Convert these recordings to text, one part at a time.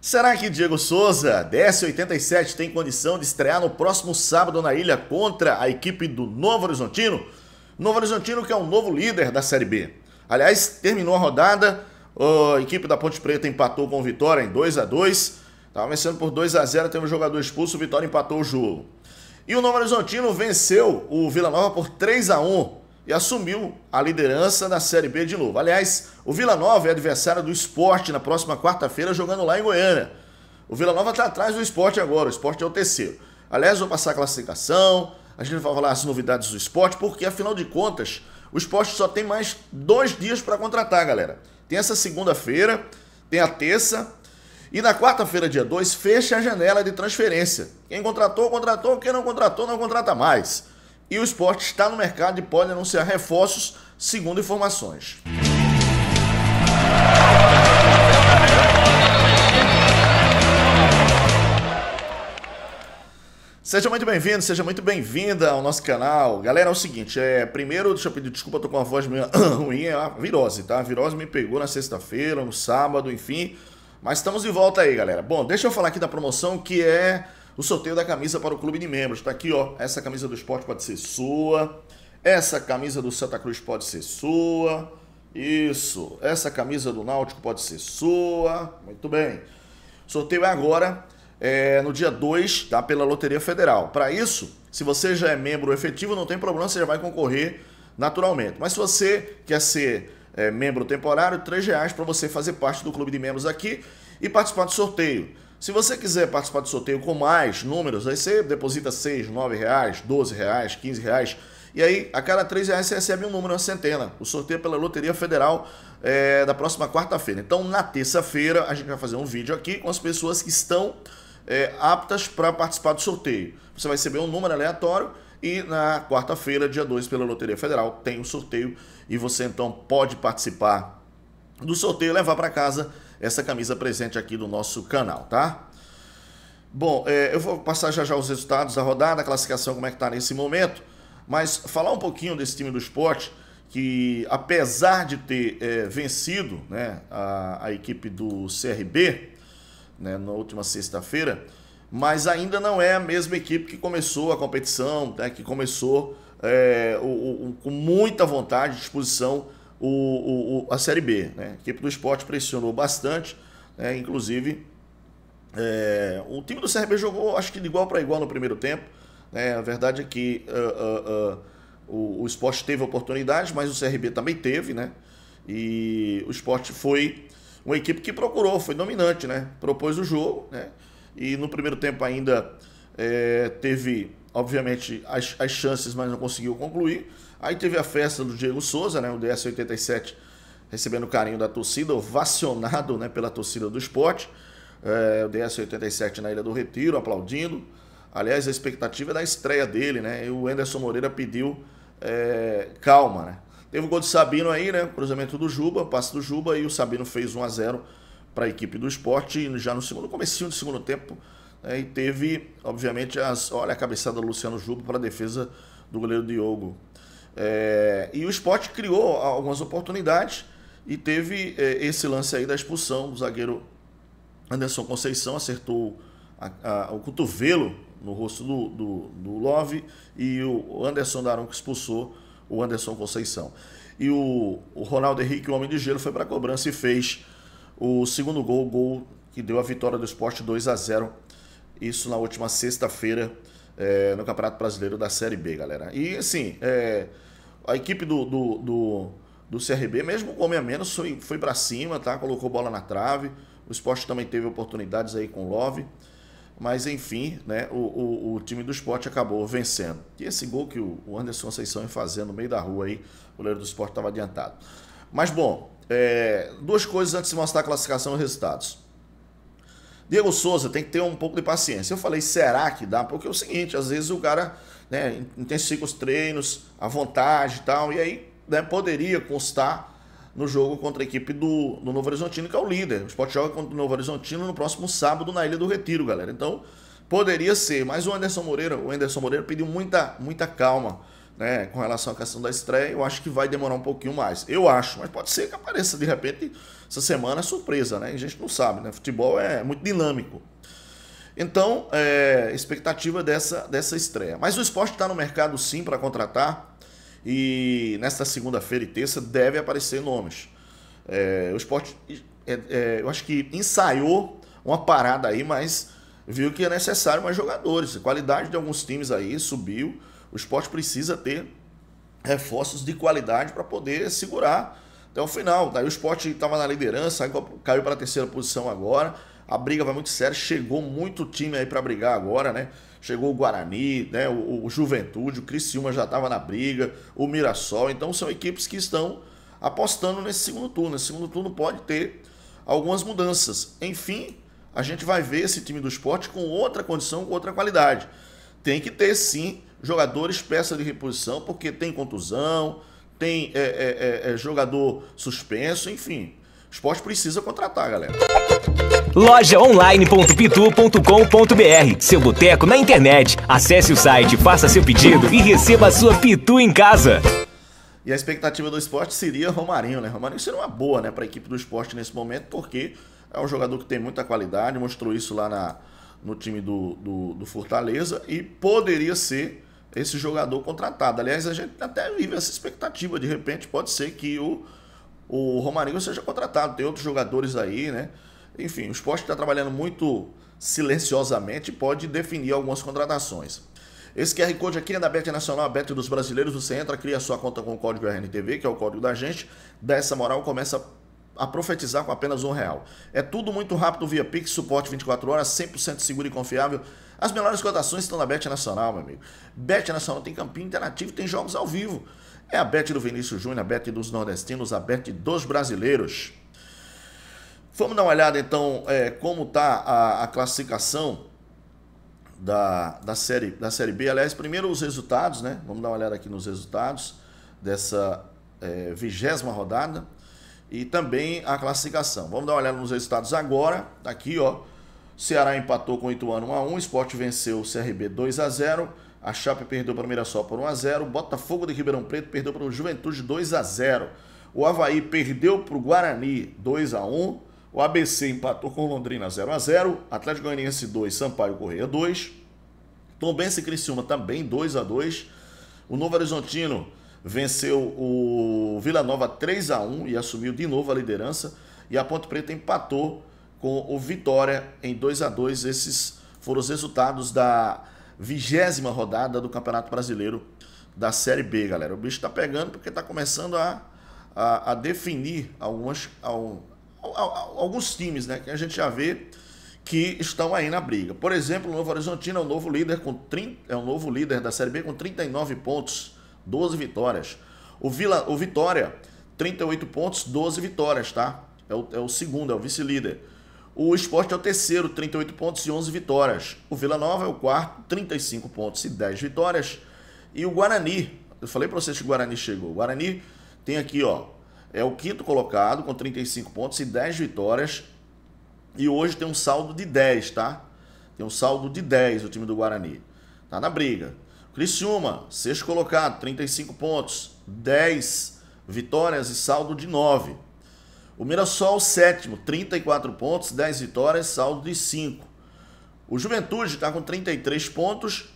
Será que Diego Souza, DS87, tem condição de estrear no próximo sábado na ilha contra a equipe do Novo Horizontino? Novo Horizontino que é o novo líder da Série B. Aliás, terminou a rodada, a equipe da Ponte Preta empatou com o Vitória em 2 a 2 estava vencendo por 2 a 0 teve um jogador expulso, o Vitória empatou o jogo. E o Novo Horizontino venceu o Vila Nova por 3 a 1 e assumiu a liderança da Série B de novo. Aliás, o Vila Nova é adversário do esporte na próxima quarta-feira, jogando lá em Goiânia. O Vila Nova está atrás do esporte agora, o esporte é o terceiro. Aliás, vou passar a classificação, a gente vai falar as novidades do esporte, porque afinal de contas, o esporte só tem mais dois dias para contratar, galera. Tem essa segunda-feira, tem a terça, e na quarta-feira, dia 2, fecha a janela de transferência. Quem contratou, contratou, quem não contratou, não contrata mais e o esporte está no mercado e pode anunciar reforços, segundo informações. Seja muito bem-vindo, seja muito bem-vinda ao nosso canal. Galera, é o seguinte, é, primeiro, deixa eu pedir desculpa, estou tô com uma voz meio ruim, é a virose, tá? A virose me pegou na sexta-feira, no sábado, enfim. Mas estamos de volta aí, galera. Bom, deixa eu falar aqui da promoção que é o sorteio da camisa para o clube de membros. Está aqui, ó. Essa camisa do esporte pode ser sua. Essa camisa do Santa Cruz pode ser sua. Isso. Essa camisa do Náutico pode ser sua. Muito bem. O sorteio é agora, é, no dia 2, tá? Pela Loteria Federal. Para isso, se você já é membro efetivo, não tem problema, você já vai concorrer naturalmente. Mas se você quer ser é, membro temporário, R$ reais para você fazer parte do clube de membros aqui e participar do sorteio. Se você quiser participar do sorteio com mais números, aí você deposita 6, 9 reais, 12 reais, 15 reais. E aí, a cada 3 reais você recebe um número, uma centena. O sorteio é pela Loteria Federal é, da próxima quarta-feira. Então, na terça-feira, a gente vai fazer um vídeo aqui com as pessoas que estão é, aptas para participar do sorteio. Você vai receber um número aleatório e na quarta-feira, dia 2, pela Loteria Federal, tem o um sorteio e você então pode participar do sorteio, levar para casa essa camisa presente aqui do nosso canal, tá? Bom, é, eu vou passar já já os resultados da rodada, a classificação, como é que tá nesse momento, mas falar um pouquinho desse time do esporte, que apesar de ter é, vencido né, a, a, equipe do CRB né, na última sexta-feira, mas ainda não é a mesma equipe que começou a competição, né, que começou é, o, o, com muita vontade, disposição o, o, a Série B. Né? A equipe do esporte pressionou bastante, né? inclusive é, o time do CRB jogou acho que de igual para igual no primeiro tempo. Né? A verdade é que uh, uh, uh, o, o esporte teve oportunidades, mas o CRB também teve, né? E o esporte foi uma equipe que procurou, foi dominante, né? Propôs o jogo, né? E no primeiro tempo ainda é, teve, obviamente, as, as chances, mas não conseguiu concluir. Aí teve a festa do Diego Souza, né? O DS87 recebendo carinho da torcida, ovacionado né, pela torcida do esporte. É, o DS87 na Ilha do Retiro, aplaudindo. Aliás, a expectativa é da estreia dele, né? E o Enderson Moreira pediu é, calma, né? Teve o gol de Sabino aí, né? Cruzamento do Juba, passe do Juba e o Sabino fez 1 a 0 para a equipe do esporte já no segundo, comecinho do segundo tempo. Né? E teve, obviamente, as, olha a cabeçada do Luciano Juba para a defesa do goleiro Diogo. É, e o esporte criou algumas oportunidades e teve é, esse lance aí da expulsão. O zagueiro Anderson Conceição acertou a, a, o cotovelo no rosto do, do, do Love e o Anderson Daronco expulsou o Anderson Conceição. E o, o Ronaldo Henrique, o Homem de Gelo, foi para a cobrança e fez o segundo gol, o gol que deu a vitória do esporte 2 a 0 Isso na última sexta-feira é, no Campeonato Brasileiro da Série B, galera. E assim, é, a equipe do, do, do, do CRB, mesmo com homem a menos, foi, foi para cima, tá? Colocou bola na trave. O esporte também teve oportunidades aí com o Love. Mas enfim, né, o, o, o, time do esporte acabou vencendo. E esse gol que o Anderson Conceição ia fazer no meio da rua aí, o goleiro do esporte estava adiantado. Mas bom, é, duas coisas antes de mostrar a classificação e resultados. Diego Souza tem que ter um pouco de paciência. Eu falei, será que dá? Porque é o seguinte, às vezes o cara né, intensifica os treinos, a vontade e tal, e aí né, poderia constar no jogo contra a equipe do, do Novo Horizontino, que é o líder. O Sport joga contra o Novo Horizontino no próximo sábado na Ilha do Retiro, galera. Então, poderia ser, mas o Anderson Moreira, o Anderson Moreira pediu muita, muita calma. Né, com relação à questão da estreia, eu acho que vai demorar um pouquinho mais. Eu acho, mas pode ser que apareça de repente essa semana surpresa, né? A gente não sabe, né? Futebol é muito dinâmico. Então, é, expectativa dessa, dessa estreia. Mas o esporte está no mercado sim para contratar. E nesta segunda-feira e terça deve aparecer nomes. É, o esporte, é, é, eu acho que ensaiou uma parada aí, mas viu que é necessário mais jogadores. A qualidade de alguns times aí subiu. O esporte precisa ter reforços de qualidade para poder segurar até o final. Daí o esporte estava na liderança, caiu para a terceira posição agora a briga vai muito séria. Chegou muito time aí para brigar agora, né? Chegou o Guarani, né? O, o Juventude, o Criciúma já estava na briga, o Mirassol. Então são equipes que estão apostando nesse segundo turno. Esse segundo turno pode ter algumas mudanças. Enfim, a gente vai ver esse time do esporte com outra condição, com outra qualidade. Tem que ter sim jogadores peça de reposição, porque tem contusão, tem é, é, é, é jogador suspenso, enfim. O esporte precisa contratar, galera lojaonline.pitu.com.br. Seu boteco na internet. Acesse o site, faça seu pedido e receba a sua Pitu em casa. E a expectativa do esporte seria Romarinho, né? Romarinho seria uma boa, né, para a equipe do esporte nesse momento, porque é um jogador que tem muita qualidade, mostrou isso lá na, no time do, do, do Fortaleza e poderia ser esse jogador contratado. Aliás, a gente até vive essa expectativa, de repente pode ser que o, o Romarinho seja contratado. Tem outros jogadores aí, né? Enfim, o esporte está trabalhando muito silenciosamente pode definir algumas contratações. Esse QR Code aqui é da Bet Nacional, a Bet dos Brasileiros. Você entra, cria sua conta com o código RNTV, que é o código da gente, dá essa moral, começa a profetizar com apenas um real. É tudo muito rápido via Pix, suporte 24 horas, 100% seguro e confiável. As melhores cotações estão na Bet Nacional, meu amigo. Bet Nacional tem campinho interativo, tem jogos ao vivo. É a Bet do Vinícius Júnior, a Bet dos Nordestinos, a Bet dos Brasileiros. Vamos dar uma olhada então é, como está a, a, classificação da, da, série, da Série B. Aliás, primeiro os resultados, né? Vamos dar uma olhada aqui nos resultados dessa é, vigésima rodada e também a classificação. Vamos dar uma olhada nos resultados agora. Aqui, ó. Ceará empatou com o Ituano 1x1, Sport venceu o CRB 2x0, a, a Chape perdeu para o Mirassol por 1x0, Botafogo de Ribeirão Preto perdeu para o Juventude 2x0, o Havaí perdeu para o Guarani 2x1, o ABC empatou com Londrina 0 a 0 Atlético Goianiense 2, Sampaio Correia 2. Tombense e Criciúma também 2 a 2 O Novo Horizontino venceu o Vila Nova 3 a 1 e assumiu de novo a liderança. E a Ponte Preta empatou com o Vitória em 2 a 2 Esses foram os resultados da vigésima rodada do Campeonato Brasileiro da Série B, galera. O bicho está pegando porque está começando a, a, a, definir algumas, alguns times né, que a gente já vê que estão aí na briga. Por exemplo, o Novo Horizontino é o novo líder, com 30, é o novo líder da Série B com 39 pontos, 12 vitórias. O, Vila, o Vitória, 38 pontos, 12 vitórias, tá? É o, é o segundo, é o vice-líder. O Esporte é o terceiro, 38 pontos e 11 vitórias. O Vila Nova é o quarto, 35 pontos e 10 vitórias. E o Guarani, eu falei para vocês que o Guarani chegou. O Guarani tem aqui, ó, é o quinto colocado com 35 pontos e 10 vitórias. E hoje tem um saldo de 10, tá? Tem um saldo de 10 o time do Guarani. Tá na briga. Criciúma, sexto colocado, 35 pontos, 10 vitórias e saldo de 9. O Mirassol, sétimo, 34 pontos, 10 vitórias, saldo de 5. O Juventude está com 33 pontos,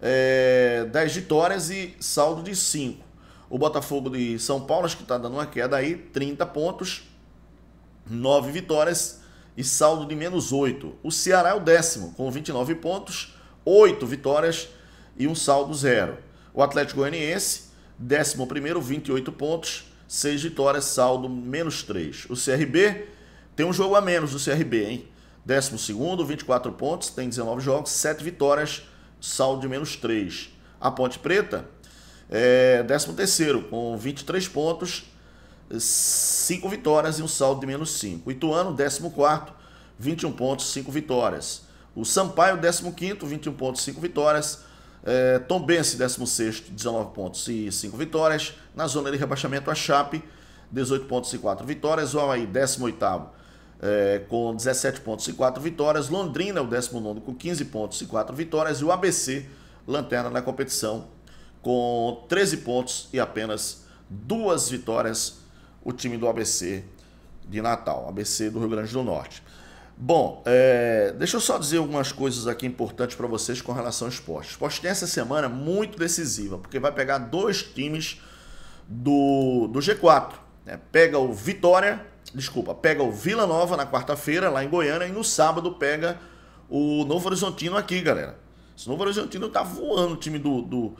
é, eh, 10 vitórias e saldo de 5. O Botafogo de São Paulo, acho que está dando uma queda aí, 30 pontos, 9 vitórias e saldo de menos 8. O Ceará é o décimo, com 29 pontos, 8 vitórias e um saldo zero. O Atlético Goianiense, décimo primeiro, 28 pontos, 6 vitórias, saldo menos 3. O CRB tem um jogo a menos do CRB, hein? Décimo segundo, 24 pontos, tem 19 jogos, 7 vitórias, saldo de menos 3. A Ponte Preta é, 13º com 23 pontos, 5 vitórias e um saldo de menos 5. Ituano, 14º, 21 pontos, 5 vitórias. O Sampaio, 15º, 21 pontos, 5 vitórias. É, Tombense, 16º, 19 pontos e 5 vitórias. Na zona de rebaixamento, a Chape, 18 pontos e 4 vitórias. O Havaí, 18º, é, com 17 pontos e 4 vitórias. Londrina, o 19º, com 15 pontos e 4 vitórias. E o ABC, lanterna na competição, com 13 pontos e apenas duas vitórias o time do ABC de Natal, ABC do Rio Grande do Norte. Bom, é, deixa eu só dizer algumas coisas aqui importantes para vocês com relação ao esporte. O esporte tem essa semana muito decisiva, porque vai pegar dois times do, do G4. Né? Pega o Vitória, desculpa, pega o Vila Nova na quarta-feira, lá em Goiânia, e no sábado pega o Novo Horizontino aqui, galera. Esse Novo Horizontino tá voando o time do, do,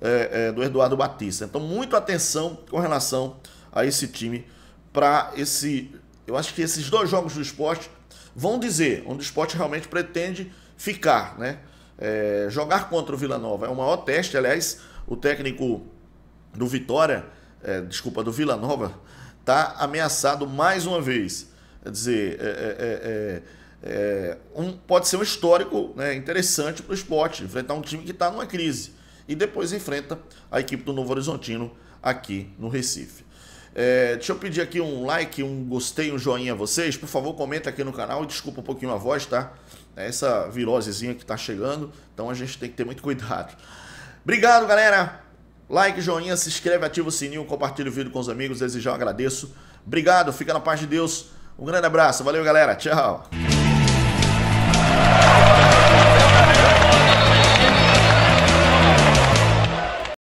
é, é, do Eduardo Batista. Então, muito atenção com relação a esse time para esse. Eu acho que esses dois jogos do esporte vão dizer onde o esporte realmente pretende ficar, né? É, jogar contra o Vila Nova é o maior teste. Aliás, o técnico do Vitória, é, desculpa, do Vila Nova, está ameaçado mais uma vez. Quer dizer, é, é, um, pode ser um histórico né, interessante para o esporte, enfrentar um time que está numa crise e depois enfrenta a equipe do Novo Horizontino aqui no Recife. É, deixa eu pedir aqui um like, um gostei, um joinha a vocês. Por favor, comenta aqui no canal e desculpa um pouquinho a voz, tá? É essa virosezinha que tá chegando, então a gente tem que ter muito cuidado. Obrigado, galera! Like, joinha, se inscreve, ativa o sininho, compartilha o vídeo com os amigos, já agradeço. Obrigado, fica na paz de Deus. Um grande abraço, valeu, galera, tchau!